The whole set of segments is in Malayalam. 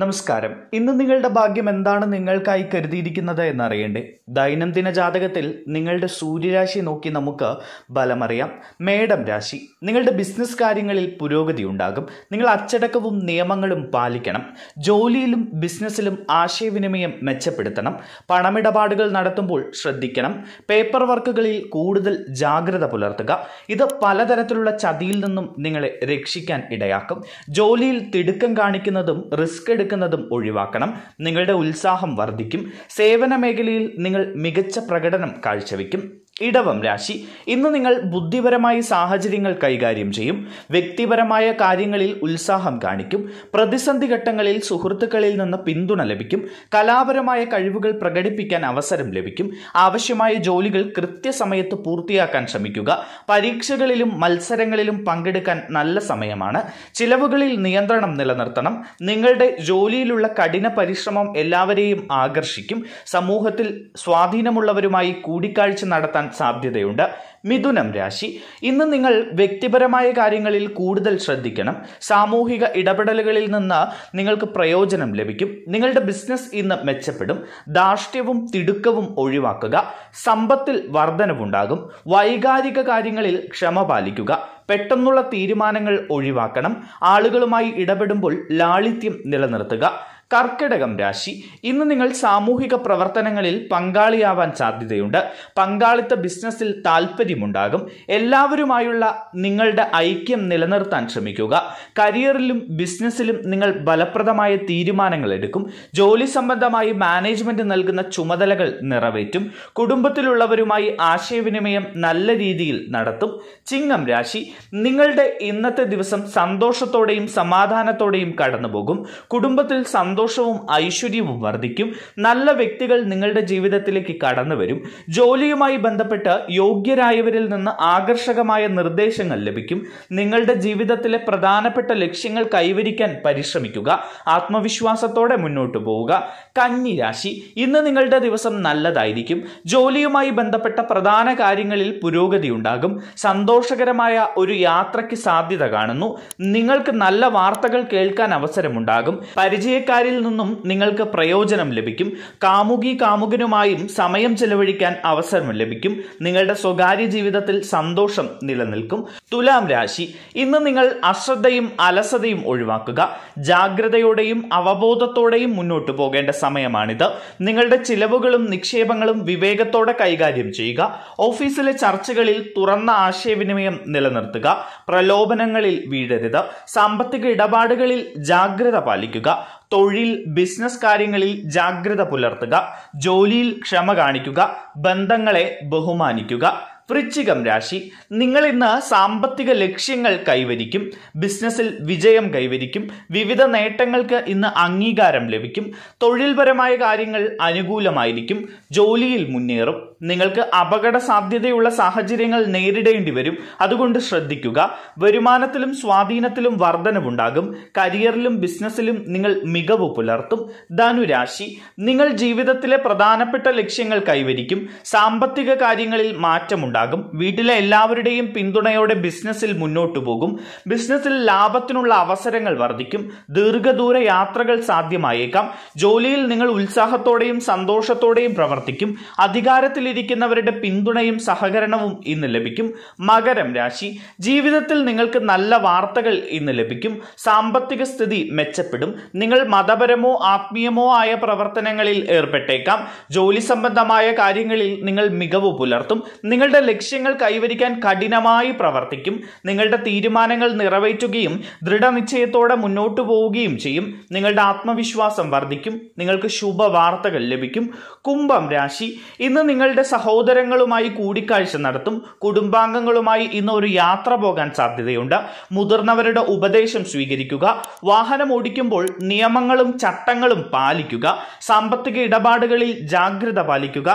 നമസ്കാരം ഇന്ന് നിങ്ങളുടെ ഭാഗ്യം എന്താണ് നിങ്ങൾക്കായി കരുതിയിരിക്കുന്നത് എന്നറിയണ്ടേ ദൈനംദിന ജാതകത്തിൽ നിങ്ങളുടെ സൂര്യരാശി നോക്കി നമുക്ക് ബലമറിയാം മേടം രാശി നിങ്ങളുടെ ബിസിനസ് കാര്യങ്ങളിൽ പുരോഗതി ഉണ്ടാകും നിങ്ങൾ അച്ചടക്കവും നിയമങ്ങളും പാലിക്കണം ജോലിയിലും ബിസിനസ്സിലും ആശയവിനിമയം മെച്ചപ്പെടുത്തണം പണമിടപാടുകൾ നടത്തുമ്പോൾ ശ്രദ്ധിക്കണം പേപ്പർ വർക്കുകളിൽ കൂടുതൽ ജാഗ്രത പുലർത്തുക ഇത് പലതരത്തിലുള്ള ചതിയിൽ നിന്നും നിങ്ങളെ രക്ഷിക്കാൻ ഇടയാക്കും ജോലിയിൽ തിടുക്കം കാണിക്കുന്നതും റിസ്ക് എടുക്കുന്നതും ഒഴിവാക്കണം നിങ്ങളുടെ ഉത്സാഹം വർദ്ധിക്കും സേവന മേഖലയിൽ നിങ്ങൾ മികച്ച പ്രകടനം കാഴ്ചവെക്കും ഇടവം രാശി ഇന്ന് നിങ്ങൾ ബുദ്ധിപരമായി സാഹചര്യങ്ങൾ കൈകാര്യം ചെയ്യും വ്യക്തിപരമായ കാര്യങ്ങളിൽ ഉത്സാഹം കാണിക്കും പ്രതിസന്ധി ഘട്ടങ്ങളിൽ സുഹൃത്തുക്കളിൽ നിന്ന് പിന്തുണ ലഭിക്കും കലാപരമായ കഴിവുകൾ പ്രകടിപ്പിക്കാൻ അവസരം ലഭിക്കും ആവശ്യമായ ജോലികൾ കൃത്യസമയത്ത് പൂർത്തിയാക്കാൻ ശ്രമിക്കുക പരീക്ഷകളിലും മത്സരങ്ങളിലും പങ്കെടുക്കാൻ നല്ല സമയമാണ് ചിലവുകളിൽ നിയന്ത്രണം നിലനിർത്തണം നിങ്ങളുടെ ജോലിയിലുള്ള കഠിന പരിശ്രമം എല്ലാവരെയും ആകർഷിക്കും സമൂഹത്തിൽ സ്വാധീനമുള്ളവരുമായി കൂടിക്കാഴ്ച നടത്താൻ സാധ്യതയുണ്ട് മിഥുനം രാശി ഇന്ന് നിങ്ങൾ വ്യക്തിപരമായ കാര്യങ്ങളിൽ കൂടുതൽ ശ്രദ്ധിക്കണം സാമൂഹിക ഇടപെടലുകളിൽ നിന്ന് നിങ്ങൾക്ക് പ്രയോജനം ലഭിക്കും നിങ്ങളുടെ ബിസിനസ് ഇന്ന് മെച്ചപ്പെടും ധാർഷ്ട്യവും തിടുക്കവും ഒഴിവാക്കുക സമ്പത്തിൽ വർധനവുണ്ടാകും വൈകാരിക കാര്യങ്ങളിൽ ക്ഷമ പാലിക്കുക പെട്ടെന്നുള്ള തീരുമാനങ്ങൾ ഒഴിവാക്കണം ആളുകളുമായി ഇടപെടുമ്പോൾ ലാളിത്യം നിലനിർത്തുക കർക്കിടകം രാശി ഇന്ന് നിങ്ങൾ സാമൂഹിക പ്രവർത്തനങ്ങളിൽ പങ്കാളിയാവാൻ സാധ്യതയുണ്ട് പങ്കാളിത്ത ബിസിനസ്സിൽ താല്പര്യമുണ്ടാകും എല്ലാവരുമായുള്ള നിങ്ങളുടെ ഐക്യം നിലനിർത്താൻ ശ്രമിക്കുക കരിയറിലും ബിസിനസ്സിലും നിങ്ങൾ ഫലപ്രദമായ തീരുമാനങ്ങൾ എടുക്കും ജോലി സംബന്ധമായി മാനേജ്മെന്റ് നൽകുന്ന ചുമതലകൾ നിറവേറ്റും കുടുംബത്തിലുള്ളവരുമായി ആശയവിനിമയം നല്ല രീതിയിൽ നടത്തും ചിങ്ങം രാശി നിങ്ങളുടെ ഇന്നത്തെ ദിവസം സന്തോഷത്തോടെയും സമാധാനത്തോടെയും കടന്നുപോകും കുടുംബത്തിൽ സന്തോഷം സന്തോഷവും ഐശ്വര്യവും വർദ്ധിക്കും നല്ല വ്യക്തികൾ നിങ്ങളുടെ ജീവിതത്തിലേക്ക് കടന്നു വരും ജോലിയുമായി ബന്ധപ്പെട്ട് യോഗ്യരായവരിൽ നിന്ന് ആകർഷകമായ നിർദ്ദേശങ്ങൾ ലഭിക്കും നിങ്ങളുടെ ജീവിതത്തിലെ പ്രധാനപ്പെട്ട ലക്ഷ്യങ്ങൾ കൈവരിക്കാൻ പരിശ്രമിക്കുക ആത്മവിശ്വാസത്തോടെ മുന്നോട്ട് പോവുക കന്നിരാശി ഇന്ന് നിങ്ങളുടെ ദിവസം നല്ലതായിരിക്കും ജോലിയുമായി ബന്ധപ്പെട്ട പ്രധാന കാര്യങ്ങളിൽ പുരോഗതി ഉണ്ടാകും സന്തോഷകരമായ ഒരു യാത്രയ്ക്ക് സാധ്യത കാണുന്നു നിങ്ങൾക്ക് നല്ല വാർത്തകൾ കേൾക്കാൻ അവസരമുണ്ടാകും പരിചയക്കാരിൽ യാത്രയിൽ നിന്നും നിങ്ങൾക്ക് പ്രയോജനം ലഭിക്കും കാമുകി കാമുകനുമായും സമയം ചെലവഴിക്കാൻ അവസരം ലഭിക്കും നിങ്ങളുടെ സ്വകാര്യ ജീവിതത്തിൽ സന്തോഷം നിലനിൽക്കും തുലാം രാശി ഇന്ന് നിങ്ങൾ അശ്രദ്ധയും അലസതയും ഒഴിവാക്കുക ജാഗ്രതയോടെയും അവബോധത്തോടെയും മുന്നോട്ടു പോകേണ്ട സമയമാണിത് നിങ്ങളുടെ ചിലവുകളും നിക്ഷേപങ്ങളും വിവേകത്തോടെ കൈകാര്യം ചെയ്യുക ഓഫീസിലെ ചർച്ചകളിൽ തുറന്ന ആശയവിനിമയം നിലനിർത്തുക പ്രലോഭനങ്ങളിൽ വീഴരുത് സാമ്പത്തിക ഇടപാടുകളിൽ ജാഗ്രത പാലിക്കുക തൊഴിൽ ബിസിനസ് കാര്യങ്ങളിൽ ജാഗ്രത പുലർത്തുക ജോലിയിൽ ക്ഷമ കാണിക്കുക ബന്ധങ്ങളെ ബഹുമാനിക്കുക വൃശ്ചികം രാശി നിങ്ങൾ ഇന്ന് സാമ്പത്തിക ലക്ഷ്യങ്ങൾ കൈവരിക്കും ബിസിനസ്സിൽ വിജയം കൈവരിക്കും വിവിധ നേട്ടങ്ങൾക്ക് ഇന്ന് അംഗീകാരം ലഭിക്കും തൊഴിൽപരമായ കാര്യങ്ങൾ അനുകൂലമായിരിക്കും ജോലിയിൽ മുന്നേറും നിങ്ങൾക്ക് അപകട സാധ്യതയുള്ള സാഹചര്യങ്ങൾ നേരിടേണ്ടി വരും അതുകൊണ്ട് ശ്രദ്ധിക്കുക വരുമാനത്തിലും സ്വാധീനത്തിലും വർധനവുണ്ടാകും കരിയറിലും ബിസിനസ്സിലും നിങ്ങൾ മികവ് പുലർത്തും ധനുരാശി നിങ്ങൾ ജീവിതത്തിലെ പ്രധാനപ്പെട്ട ലക്ഷ്യങ്ങൾ കൈവരിക്കും സാമ്പത്തിക കാര്യങ്ങളിൽ മാറ്റമുണ്ടാകും വീട്ടിലെ എല്ലാവരുടെയും പിന്തുണയോടെ ബിസിനസ്സിൽ മുന്നോട്ടു പോകും ബിസിനസ്സിൽ ലാഭത്തിനുള്ള അവസരങ്ങൾ വർദ്ധിക്കും ദീർഘദൂര യാത്രകൾ സാധ്യമായേക്കാം ജോലിയിൽ നിങ്ങൾ ഉത്സാഹത്തോടെയും സന്തോഷത്തോടെയും പ്രവർത്തിക്കും അധികാരത്തിൽ ഇരിക്കുന്നവരുടെ പിന്തുണയും സഹകരണവും ഇന്ന് ലഭിക്കും മകരം രാശി ജീവിതത്തിൽ നിങ്ങൾക്ക് നല്ല വാർത്തകൾ ഇന്ന് ലഭിക്കും സാമ്പത്തിക സ്ഥിതി മെച്ചപ്പെടും നിങ്ങൾ മതപരമോ ആത്മീയമോ ആയ പ്രവർത്തനങ്ങളിൽ ഏർപ്പെട്ടേക്കാം ജോലി സംബന്ധമായ കാര്യങ്ങളിൽ നിങ്ങൾ മികവ് പുലർത്തും നിങ്ങളുടെ ലക്ഷ്യങ്ങൾ കൈവരിക്കാൻ കഠിനമായി പ്രവർത്തിക്കും നിങ്ങളുടെ തീരുമാനങ്ങൾ നിറവേറ്റുകയും ദൃഢനിശ്ചയത്തോടെ മുന്നോട്ടു പോവുകയും ചെയ്യും നിങ്ങളുടെ ആത്മവിശ്വാസം വർദ്ധിക്കും നിങ്ങൾക്ക് ശുഭവാർത്തകൾ ലഭിക്കും കുംഭം രാശി ഇന്ന് നിങ്ങളുടെ നിങ്ങളുടെ സഹോദരങ്ങളുമായി കൂടിക്കാഴ്ച നടത്തും കുടുംബാംഗങ്ങളുമായി ഇന്ന് ഒരു യാത്ര പോകാൻ സാധ്യതയുണ്ട് മുതിർന്നവരുടെ ഉപദേശം സ്വീകരിക്കുക വാഹനം ഓടിക്കുമ്പോൾ നിയമങ്ങളും ചട്ടങ്ങളും പാലിക്കുക സാമ്പത്തിക ഇടപാടുകളിൽ ജാഗ്രത പാലിക്കുക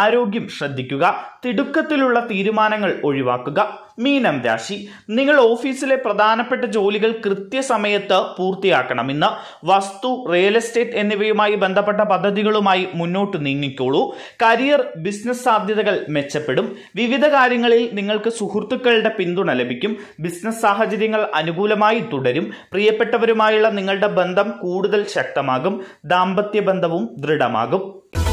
ആരോഗ്യം ശ്രദ്ധിക്കുക തിടുക്കത്തിലുള്ള തീരുമാനങ്ങൾ ഒഴിവാക്കുക മീനം രാശി നിങ്ങൾ ഓഫീസിലെ പ്രധാനപ്പെട്ട ജോലികൾ കൃത്യസമയത്ത് പൂർത്തിയാക്കണം ഇന്ന് വസ്തു റിയൽ എസ്റ്റേറ്റ് എന്നിവയുമായി ബന്ധപ്പെട്ട പദ്ധതികളുമായി മുന്നോട്ട് നീങ്ങിക്കോളൂ കരിയർ ബിസിനസ് സാധ്യതകൾ മെച്ചപ്പെടും വിവിധ കാര്യങ്ങളിൽ നിങ്ങൾക്ക് സുഹൃത്തുക്കളുടെ പിന്തുണ ലഭിക്കും ബിസിനസ് സാഹചര്യങ്ങൾ അനുകൂലമായി തുടരും പ്രിയപ്പെട്ടവരുമായുള്ള നിങ്ങളുടെ ബന്ധം കൂടുതൽ ശക്തമാകും ദാമ്പത്യ ബന്ധവും ദൃഢമാകും